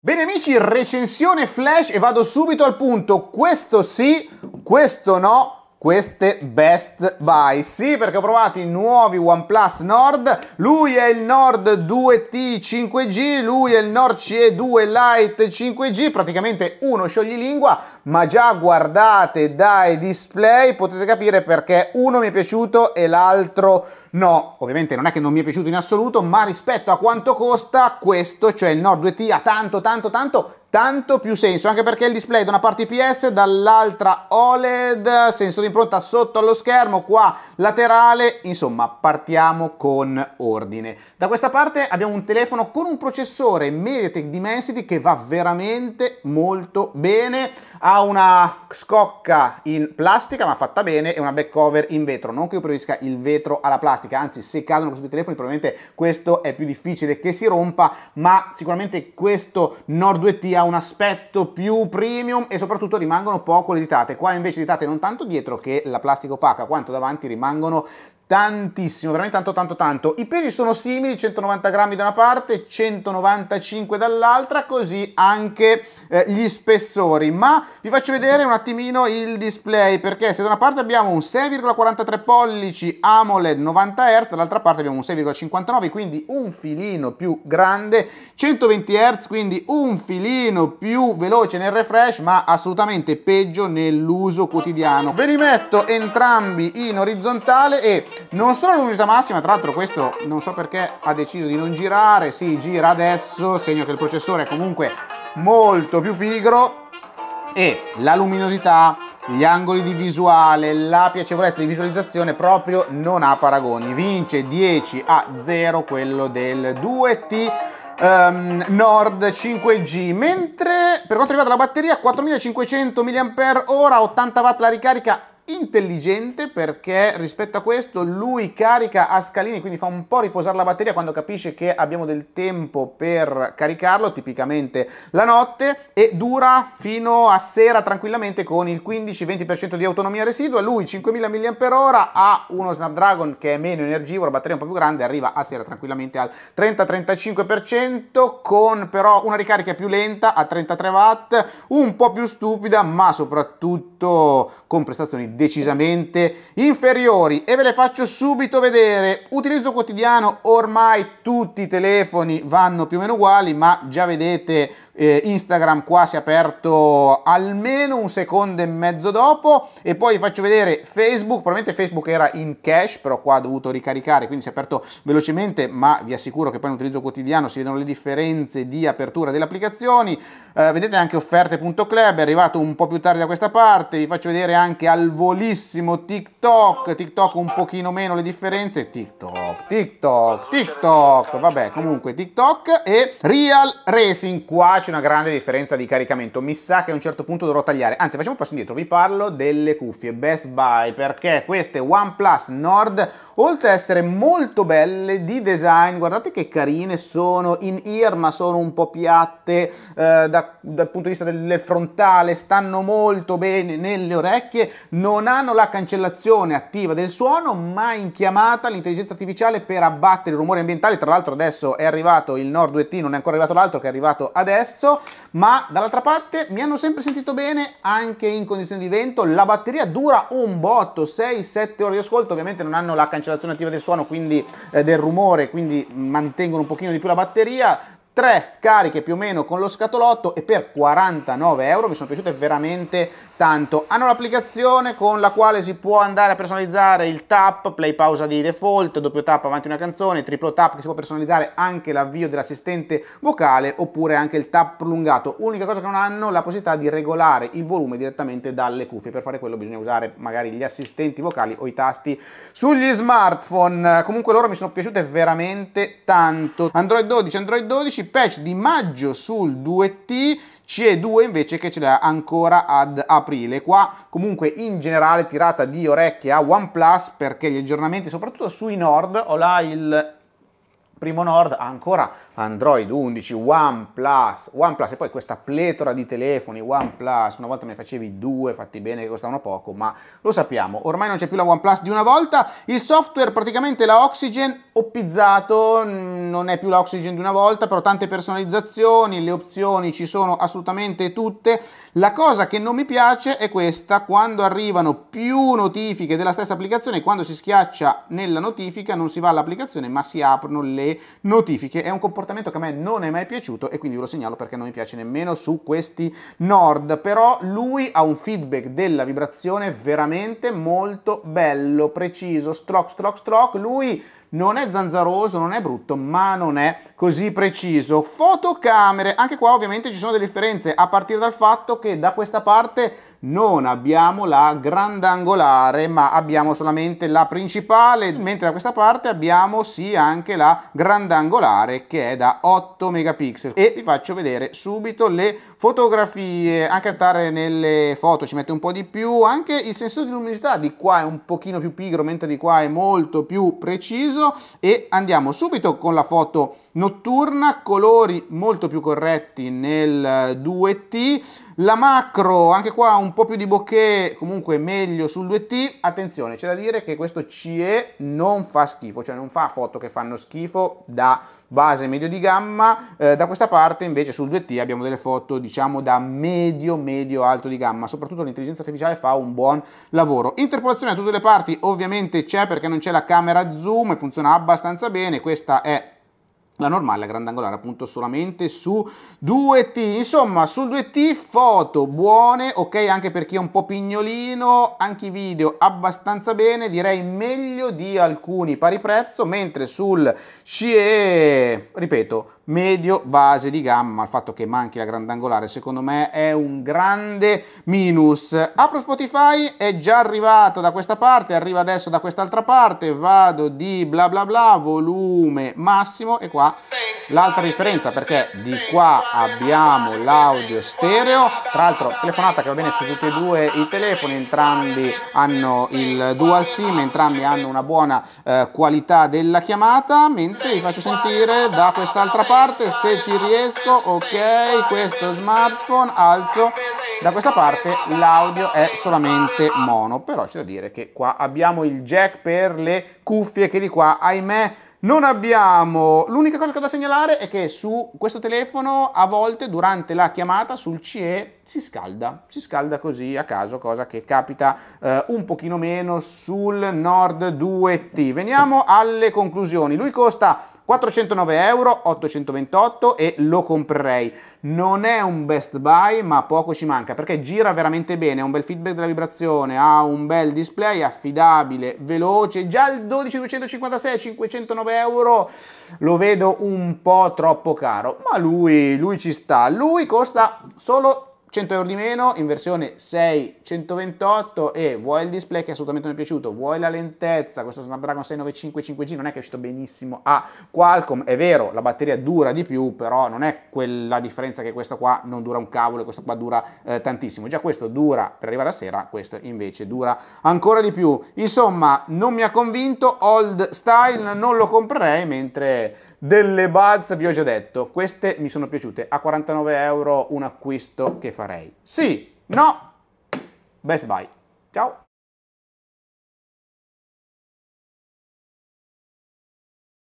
Bene amici, recensione flash e vado subito al punto. Questo sì, questo no, queste best buy. Sì, perché ho provato i nuovi OnePlus Nord. Lui è il Nord 2T 5G, lui è il Nord CE 2 Lite 5G, praticamente uno scioglilingua, ma già guardate dai display potete capire perché uno mi è piaciuto e l'altro no No, ovviamente non è che non mi è piaciuto in assoluto, ma rispetto a quanto costa questo, cioè il Nord 2T, ha tanto, tanto, tanto tanto più senso, anche perché il display da una parte IPS, dall'altra OLED, sensore impronta sotto allo schermo, qua laterale, insomma partiamo con ordine. Da questa parte abbiamo un telefono con un processore MediaTek Dimensity che va veramente molto bene, ha una scocca in plastica ma fatta bene e una back cover in vetro, non che io preferisca il vetro alla plastica, plastica, anzi se cadono questi telefoni probabilmente questo è più difficile che si rompa, ma sicuramente questo Nord 2T ha un aspetto più premium e soprattutto rimangono poco le ditate, qua invece le ditate non tanto dietro che la plastica opaca quanto davanti rimangono tantissimo, veramente tanto tanto tanto. I pesi sono simili, 190 grammi da una parte, 195 dall'altra, così anche eh, gli spessori. Ma vi faccio vedere un attimino il display, perché se da una parte abbiamo un 6,43 pollici AMOLED 90 Hz, dall'altra parte abbiamo un 6,59, quindi un filino più grande, 120 Hz, quindi un filino più veloce nel refresh, ma assolutamente peggio nell'uso quotidiano. Ve li metto entrambi in orizzontale e non solo la luminosità massima, tra l'altro questo non so perché ha deciso di non girare, si sì, gira adesso, segno che il processore è comunque molto più pigro e la luminosità, gli angoli di visuale, la piacevolezza di visualizzazione proprio non ha paragoni. Vince 10 a 0 quello del 2T um, ehm, Nord 5G, mentre per quanto riguarda la batteria 4500 mAh, 80 watt la ricarica intelligente perché rispetto a questo lui carica a scalini, quindi fa un po' riposare la batteria quando capisce che abbiamo del tempo per caricarlo, tipicamente la notte, e dura fino a sera tranquillamente con il 15-20% di autonomia residua, lui 5000 mAh ha uno Snapdragon che è meno energivoro, batteria un po' più grande, arriva a sera tranquillamente al 30-35% con però una ricarica più lenta a 33 watt, un po' più stupida ma soprattutto con prestazioni decisamente inferiori e ve le faccio subito vedere. Utilizzo quotidiano, ormai tutti i telefoni vanno più o meno uguali, ma già vedete eh, Instagram qua si è aperto almeno un secondo e mezzo dopo e poi vi faccio vedere Facebook, probabilmente Facebook era in cache però qua ha dovuto ricaricare quindi si è aperto velocemente ma vi assicuro che poi in utilizzo quotidiano si vedono le differenze di apertura delle applicazioni eh, vedete anche offerte.club è arrivato un po' più tardi da questa parte vi faccio vedere anche al volissimo TikTok TikTok un pochino meno le differenze TikTok, TikTok, TikTok vabbè comunque TikTok e Real Racing qua farci una grande differenza di caricamento. Mi sa che a un certo punto dovrò tagliare. Anzi, facciamo un passo indietro. Vi parlo delle cuffie Best Buy perché queste OnePlus Nord, oltre ad essere molto belle di design, guardate che carine sono in ear ma sono un po' piatte eh, da, dal punto di vista del frontale, stanno molto bene nelle orecchie, non hanno la cancellazione attiva del suono ma in chiamata l'intelligenza artificiale per abbattere i rumori ambientali. Tra l'altro adesso è arrivato il Nord 2T, non è ancora arrivato l'altro che è arrivato adesso adesso, ma dall'altra parte mi hanno sempre sentito bene anche in condizioni di vento, la batteria dura un botto, 6-7 ore di ascolto, ovviamente non hanno la cancellazione attiva del suono, quindi eh, del rumore, quindi mantengono un pochino di più la batteria, tre cariche più o meno con lo scatolotto e per 49 euro mi sono piaciute veramente Tanto hanno l'applicazione con la quale si può andare a personalizzare il tap, play pausa di default, doppio tap avanti una canzone, triplo tap che si può personalizzare anche l'avvio dell'assistente vocale oppure anche il tap prolungato. Unica cosa che non hanno è la possibilità di regolare il volume direttamente dalle cuffie. Per fare quello bisogna usare magari gli assistenti vocali o i tasti sugli smartphone. Comunque loro mi sono piaciute veramente tanto. Android 12, Android 12, patch di maggio sul 2T CE2 invece che ce l'ha ancora ad aprile. Qua comunque in generale tirata di orecchie a OnePlus perché gli aggiornamenti soprattutto sui Nord, ho là il Primo Nord ha ancora Android 11, OnePlus, OnePlus e poi questa pletora di telefoni, OnePlus, una volta me ne facevi due, fatti bene che costavano poco, ma lo sappiamo, ormai non c'è più la OnePlus di una volta, il software praticamente la Oxygen oppizzato, mm, non è più la Oxygen di una volta, però tante personalizzazioni, le opzioni ci sono assolutamente tutte, la cosa che non mi piace è questa, quando arrivano più notifiche della stessa applicazione, quando si schiaccia nella notifica non si va all'applicazione ma si aprono le notifiche è un comportamento che a me non è mai piaciuto e quindi ve lo segnalo perché non mi piace nemmeno su questi Nord, però lui ha un feedback della vibrazione veramente molto bello, preciso, stroke, stroke, stroke, lui non è zanzaroso, non è brutto, ma non è così preciso. Fotocamere, anche qua ovviamente ci sono delle differenze, a partire dal fatto che da questa parte non abbiamo la grandangolare ma abbiamo solamente la principale mentre da questa parte abbiamo sì anche la grandangolare che è da 8 megapixel e vi faccio vedere subito le fotografie anche andare nelle foto ci mette un po' di più anche il sensore di luminosità di qua è un pochino più pigro mentre di qua è molto più preciso e andiamo subito con la foto notturna colori molto più corretti nel 2T la macro anche qua un un po' più di bokeh, comunque meglio sul 2T. Attenzione, c'è da dire che questo CE non fa schifo, cioè non fa foto che fanno schifo da base medio di gamma, eh, da questa parte invece sul 2T abbiamo delle foto diciamo da medio medio alto di gamma, soprattutto l'intelligenza artificiale fa un buon lavoro. Interpolazione a tutte le parti ovviamente c'è perché non c'è la camera zoom e funziona abbastanza bene, questa è la normale, la grandangolare appunto solamente su 2T, insomma sul 2T foto buone, ok anche per chi è un po' pignolino, anche i video abbastanza bene, direi meglio di alcuni pari prezzo, mentre sul CE, ripeto, medio base di gamma, il fatto che manchi la grandangolare secondo me è un grande minus. Apro Spotify, è già arrivato da questa parte, arriva adesso da quest'altra parte, vado di bla bla bla, volume massimo e qua l'altra differenza perché di qua abbiamo l'audio stereo tra l'altro telefonata che va bene su tutti e due i telefoni entrambi hanno il dual sim entrambi hanno una buona eh, qualità della chiamata mentre vi faccio sentire da quest'altra parte se ci riesco ok questo smartphone alzo da questa parte l'audio è solamente mono però c'è da dire che qua abbiamo il jack per le cuffie che di qua ahimè non abbiamo... L'unica cosa che ho da segnalare è che su questo telefono a volte durante la chiamata sul CE si scalda, si scalda così a caso, cosa che capita eh, un pochino meno sul Nord 2T. Veniamo alle conclusioni. Lui costa 409 euro, 828 e lo comprerei. Non è un best buy, ma poco ci manca perché gira veramente bene, ha un bel feedback della vibrazione, ha un bel display, affidabile, veloce. Già il 12256 509 euro lo vedo un po' troppo caro, ma lui, lui ci sta. Lui costa solo 100 euro di meno in versione 628 e vuoi il display che assolutamente mi è piaciuto, vuoi la lentezza, questo Snapdragon 695 5G non è che è uscito benissimo a Qualcomm, è vero la batteria dura di più però non è quella differenza che questo qua non dura un cavolo, e questo qua dura eh, tantissimo, già questo dura per arrivare a sera, questo invece dura ancora di più, insomma non mi ha convinto, old style non lo comprerei mentre delle buds vi ho già detto, queste mi sono piaciute, a 49 euro un acquisto che farei? Sì, no, best buy. Ciao!